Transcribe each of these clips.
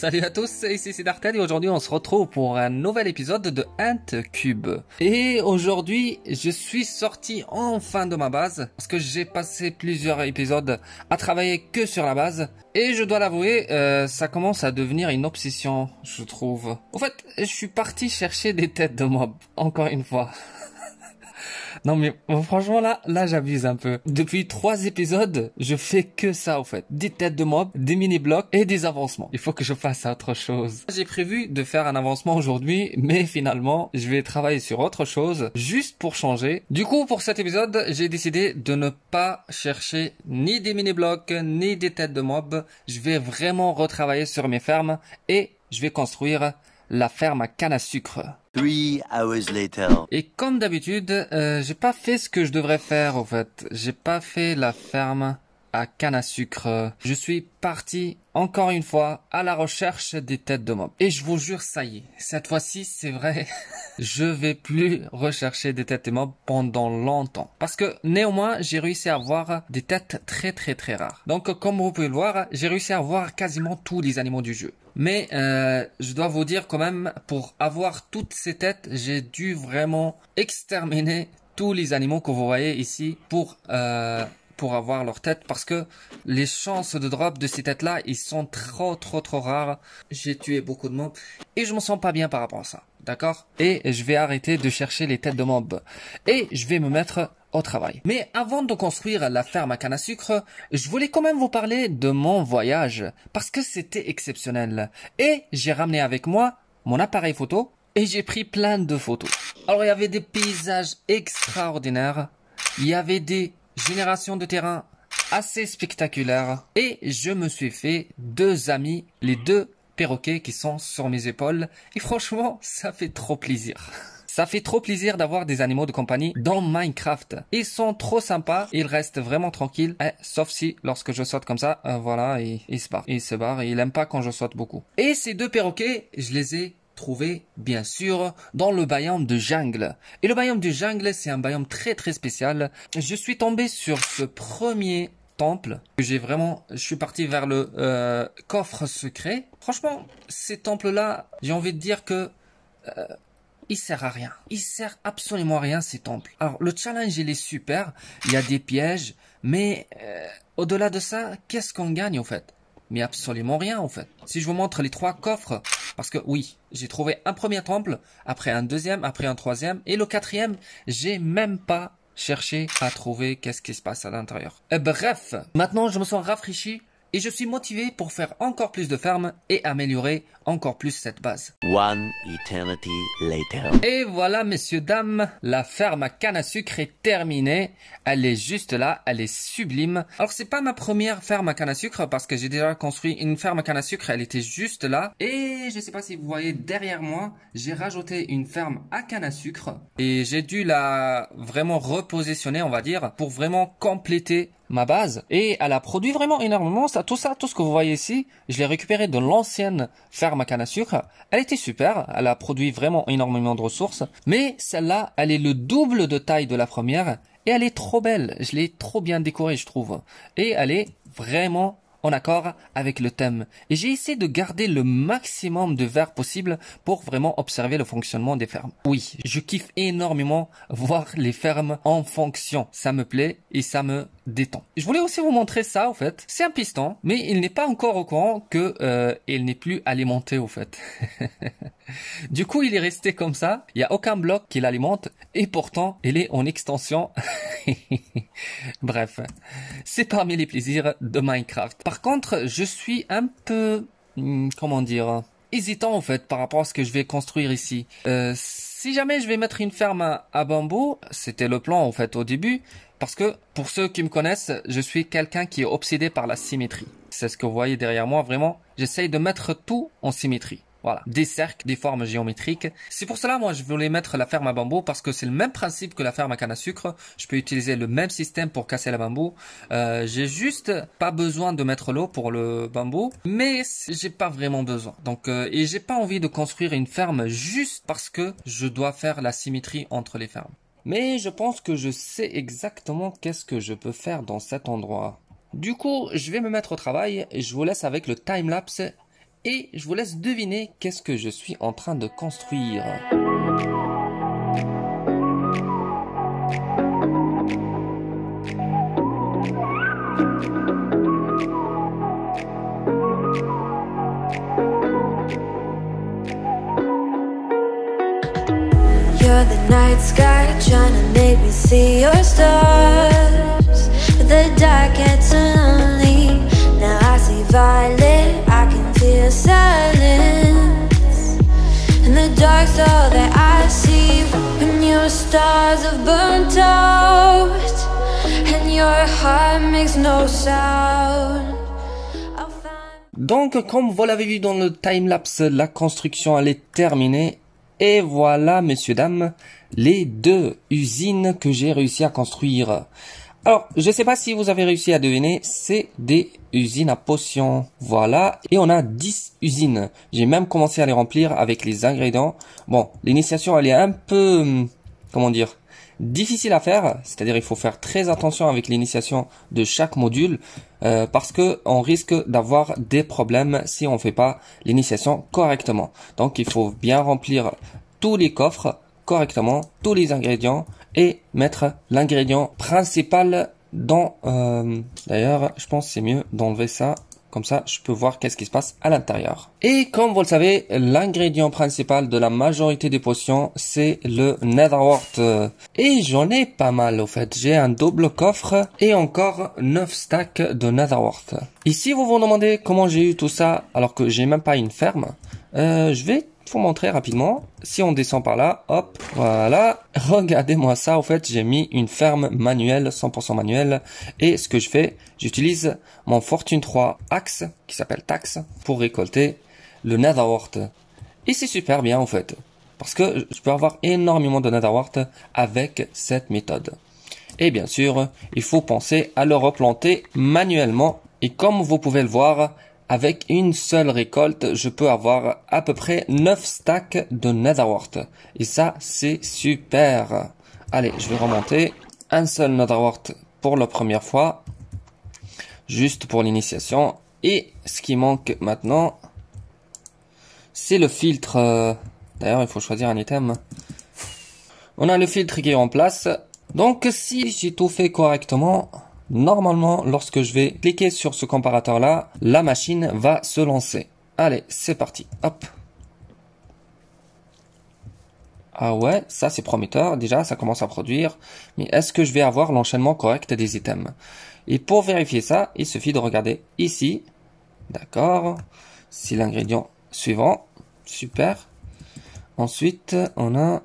Salut à tous, ici c'est Dartel et aujourd'hui on se retrouve pour un nouvel épisode de Hunt Cube. Et aujourd'hui je suis sorti enfin de ma base parce que j'ai passé plusieurs épisodes à travailler que sur la base et je dois l'avouer euh, ça commence à devenir une obsession je trouve. En fait je suis parti chercher des têtes de mobs, encore une fois. Non mais franchement là, là j'abuse un peu. Depuis trois épisodes, je fais que ça en fait. Des têtes de mob, des mini-blocs et des avancements. Il faut que je fasse autre chose. J'ai prévu de faire un avancement aujourd'hui, mais finalement, je vais travailler sur autre chose juste pour changer. Du coup, pour cet épisode, j'ai décidé de ne pas chercher ni des mini-blocs, ni des têtes de mob. Je vais vraiment retravailler sur mes fermes et je vais construire la ferme à canne à sucre. Et comme d'habitude, euh, j'ai pas fait ce que je devrais faire en fait. J'ai pas fait la ferme à canne à sucre. Je suis parti encore une fois à la recherche des têtes de mobs. Et je vous jure, ça y est, cette fois-ci, c'est vrai, je vais plus rechercher des têtes de mobs pendant longtemps. Parce que néanmoins, j'ai réussi à avoir des têtes très très très rares. Donc comme vous pouvez le voir, j'ai réussi à voir quasiment tous les animaux du jeu. Mais euh, je dois vous dire quand même, pour avoir toutes ces têtes, j'ai dû vraiment exterminer tous les animaux que vous voyez ici pour euh, pour avoir leur tête parce que les chances de drop de ces têtes-là, ils sont trop trop trop rares. J'ai tué beaucoup de mobs et je me sens pas bien par rapport à ça. D'accord Et je vais arrêter de chercher les têtes de mobs. Et je vais me mettre au travail. Mais avant de construire la ferme à canne à sucre, je voulais quand même vous parler de mon voyage parce que c'était exceptionnel. Et j'ai ramené avec moi mon appareil photo et j'ai pris plein de photos. Alors il y avait des paysages extraordinaires, il y avait des génération de terrain assez spectaculaire et je me suis fait deux amis, les deux perroquets qui sont sur mes épaules et franchement ça fait trop plaisir. Ça fait trop plaisir d'avoir des animaux de compagnie dans Minecraft. Ils sont trop sympas, ils restent vraiment tranquilles, eh, sauf si lorsque je saute comme ça, euh, voilà, et se barrent. Ils se barrent, et il aime pas quand je saute beaucoup. Et ces deux perroquets, je les ai bien sûr, dans le biome de jungle. Et le biome de jungle, c'est un biome très très spécial. Je suis tombé sur ce premier temple j'ai vraiment... Je suis parti vers le euh, coffre secret. Franchement, ces temples-là, j'ai envie de dire que... Euh, il sert à rien. Il sert absolument à rien ces temples. Alors le challenge il est super, il y a des pièges, mais euh, au-delà de ça, qu'est-ce qu'on gagne en fait Mais absolument rien en fait. Si je vous montre les trois coffres, parce que oui, j'ai trouvé un premier temple, après un deuxième, après un troisième, et le quatrième, j'ai même pas cherché à trouver qu'est-ce qui se passe à l'intérieur. Euh, bref, maintenant je me sens rafraîchi et je suis motivé pour faire encore plus de fermes et améliorer encore plus cette base. One eternity later. Et voilà messieurs dames, la ferme à canne à sucre est terminée. Elle est juste là, elle est sublime. Alors c'est pas ma première ferme à canne à sucre parce que j'ai déjà construit une ferme à canne à sucre, elle était juste là. Et je sais pas si vous voyez derrière moi, j'ai rajouté une ferme à canne à sucre et j'ai dû la vraiment repositionner on va dire pour vraiment compléter ma base. Et elle a produit vraiment énormément. Ça, tout ça, tout ce que vous voyez ici, je l'ai récupéré de l'ancienne ferme à canne à sucre. Elle était super. Elle a produit vraiment énormément de ressources. Mais celle-là, elle est le double de taille de la première. Et elle est trop belle. Je l'ai trop bien décorée, je trouve. Et elle est vraiment en accord avec le thème. Et j'ai essayé de garder le maximum de verre possible pour vraiment observer le fonctionnement des fermes. Oui, je kiffe énormément voir les fermes en fonction. Ça me plaît et ça me je voulais aussi vous montrer ça en fait. C'est un piston, mais il n'est pas encore au courant que euh, il n'est plus alimenté au fait. du coup, il est resté comme ça. Il n'y a aucun bloc qui l'alimente et pourtant, il est en extension. Bref, c'est parmi les plaisirs de Minecraft. Par contre, je suis un peu, hmm, comment dire, hésitant en fait par rapport à ce que je vais construire ici. Euh, si jamais je vais mettre une ferme à, bambou, c'était le plan en fait au début, parce que pour ceux qui me connaissent, je suis quelqu'un qui est obsédé par la symétrie. C'est ce que vous voyez derrière moi, vraiment, j'essaye de mettre tout en symétrie. Voilà, des cercles, des formes géométriques. C'est pour cela, moi, je voulais mettre la ferme à bambou parce que c'est le même principe que la ferme à canne à sucre. Je peux utiliser le même système pour casser la bambou. Euh, j'ai juste pas besoin de mettre l'eau pour le bambou, mais j'ai pas vraiment besoin. Donc, euh, et j'ai pas envie de construire une ferme juste parce que je dois faire la symétrie entre les fermes. Mais je pense que je sais exactement qu'est-ce que je peux faire dans cet endroit. Du coup, je vais me mettre au travail et je vous laisse avec le time-lapse et je vous laisse deviner qu'est-ce que je suis en train de construire. You're the night sky trying to make me see your stars. The dark gets lonely. Now I see violence. Donc, comme vous l'avez vu dans le timelapse, la construction allait est terminée. Et voilà, messieurs, dames, les deux usines que j'ai réussi à construire. Alors, je ne sais pas si vous avez réussi à deviner, c'est des usine à potions. Voilà. Et on a 10 usines. J'ai même commencé à les remplir avec les ingrédients. Bon, l'initiation, elle est un peu, hum, comment dire, difficile à faire. C'est-à-dire, il faut faire très attention avec l'initiation de chaque module. Euh, parce que on risque d'avoir des problèmes si on ne fait pas l'initiation correctement. Donc, il faut bien remplir tous les coffres correctement, tous les ingrédients et mettre l'ingrédient principal dans... Euh, d'ailleurs, je pense c'est mieux d'enlever ça. Comme ça, je peux voir qu'est-ce qui se passe à l'intérieur. Et comme vous le savez, l'ingrédient principal de la majorité des potions, c'est le netherwort. Et j'en ai pas mal au fait. J'ai un double coffre et encore neuf stacks de netherwort. Ici, vous vous demandez comment j'ai eu tout ça alors que j'ai même pas une ferme, euh, je vais faut montrer rapidement, si on descend par là, hop, voilà. Regardez-moi ça, en fait, j'ai mis une ferme manuelle, 100% manuelle. Et ce que je fais, j'utilise mon Fortune 3 Axe, qui s'appelle taxe pour récolter le Netherwort. Et c'est super bien, en fait. Parce que je peux avoir énormément de Netherwort avec cette méthode. Et bien sûr, il faut penser à le replanter manuellement. Et comme vous pouvez le voir, avec une seule récolte, je peux avoir à peu près 9 stacks de netherwort. Et ça, c'est super. Allez, je vais remonter. Un seul Netherworth pour la première fois. Juste pour l'initiation. Et ce qui manque maintenant, c'est le filtre. D'ailleurs, il faut choisir un item. On a le filtre qui est en place. Donc, si j'ai tout fait correctement, Normalement, lorsque je vais cliquer sur ce comparateur-là, la machine va se lancer. Allez, c'est parti. Hop. Ah ouais, ça c'est prometteur, déjà ça commence à produire, mais est-ce que je vais avoir l'enchaînement correct des items Et pour vérifier ça, il suffit de regarder ici, d'accord, Si l'ingrédient suivant, super. Ensuite, on a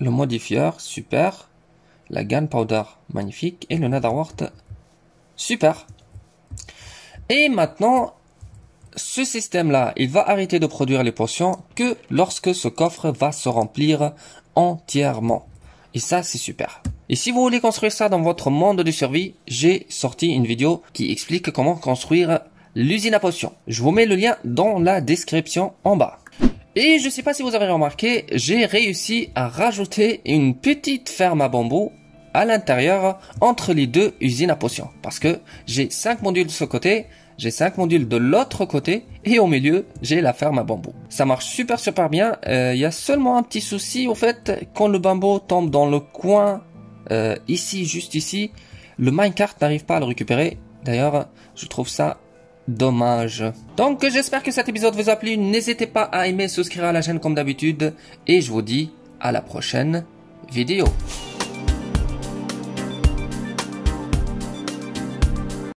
le modifieur, super la Gunpowder, magnifique, et le Netherwart, super. Et maintenant, ce système-là, il va arrêter de produire les potions que lorsque ce coffre va se remplir entièrement. Et ça, c'est super. Et si vous voulez construire ça dans votre monde de survie, j'ai sorti une vidéo qui explique comment construire l'usine à potions. Je vous mets le lien dans la description en bas. Et je sais pas si vous avez remarqué, j'ai réussi à rajouter une petite ferme à bambou à l'intérieur entre les deux usines à potions. Parce que j'ai 5 modules de ce côté, j'ai 5 modules de l'autre côté et au milieu j'ai la ferme à bambou. Ça marche super super bien, il euh, y a seulement un petit souci au fait, quand le bambou tombe dans le coin euh, ici, juste ici, le minecart n'arrive pas à le récupérer. D'ailleurs, je trouve ça dommage. Donc j'espère que cet épisode vous a plu. N'hésitez pas à aimer, souscrire à la chaîne comme d'habitude. Et je vous dis à la prochaine vidéo.